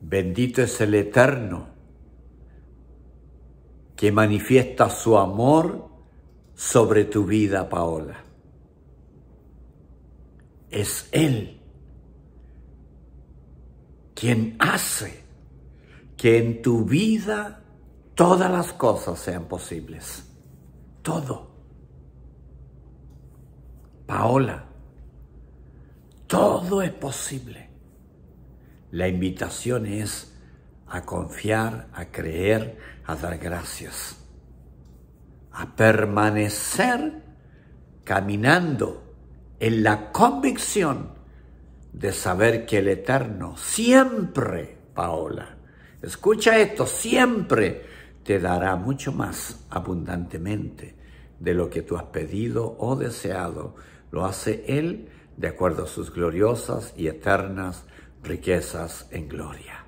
Bendito es el Eterno, que manifiesta su amor sobre tu vida, Paola. Es Él quien hace que en tu vida todas las cosas sean posibles. Todo. Paola, todo es posible la invitación es a confiar, a creer, a dar gracias, a permanecer caminando en la convicción de saber que el Eterno siempre, Paola, escucha esto, siempre te dará mucho más abundantemente de lo que tú has pedido o deseado. Lo hace Él de acuerdo a sus gloriosas y eternas riquezas en gloria.